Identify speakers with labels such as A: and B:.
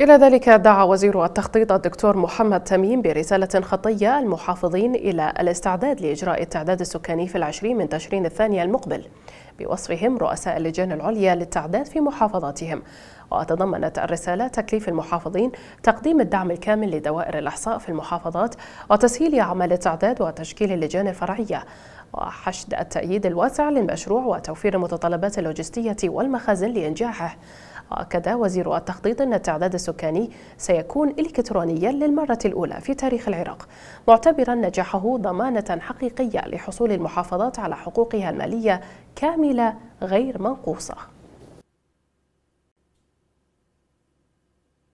A: إلى ذلك دعا وزير التخطيط الدكتور محمد تميم برسالة خطية المحافظين إلى الاستعداد لإجراء التعداد السكاني في العشرين من تشرين الثاني المقبل بوصفهم رؤساء اللجان العليا للتعداد في محافظاتهم وتضمنت الرسالة تكليف المحافظين تقديم الدعم الكامل لدوائر الإحصاء في المحافظات وتسهيل أعمال التعداد وتشكيل اللجان الفرعية وحشد التأييد الواسع للمشروع وتوفير المتطلبات اللوجستية والمخازن لإنجاحه وأكد وزير التخطيط أن التعداد السكاني سيكون إلكترونيا للمرة الأولى في تاريخ العراق معتبرا نجاحه ضمانة حقيقية لحصول المحافظات على حقوقها المالية كاملة غير منقوصة